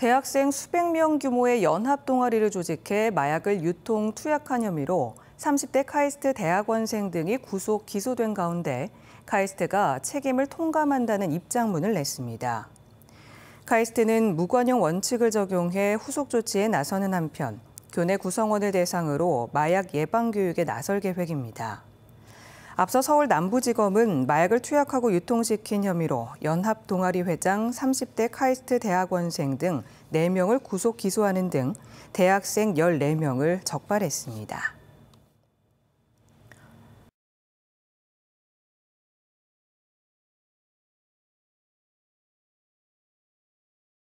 대학생 수백 명 규모의 연합 동아리를 조직해 마약을 유통, 투약한 혐의로 30대 카이스트 대학원생 등이 구속 기소된 가운데 카이스트가 책임을 통감한다는 입장문을 냈습니다. 카이스트는 무관용 원칙을 적용해 후속 조치에 나서는 한편 교내 구성원을 대상으로 마약 예방 교육에 나설 계획입니다. 앞서 서울 남부지검은 마약을 투약하고 유통시킨 혐의로 연합 동아리 회장 30대 카이스트 대학원생 등 4명을 구속 기소하는 등 대학생 14명을 적발했습니다.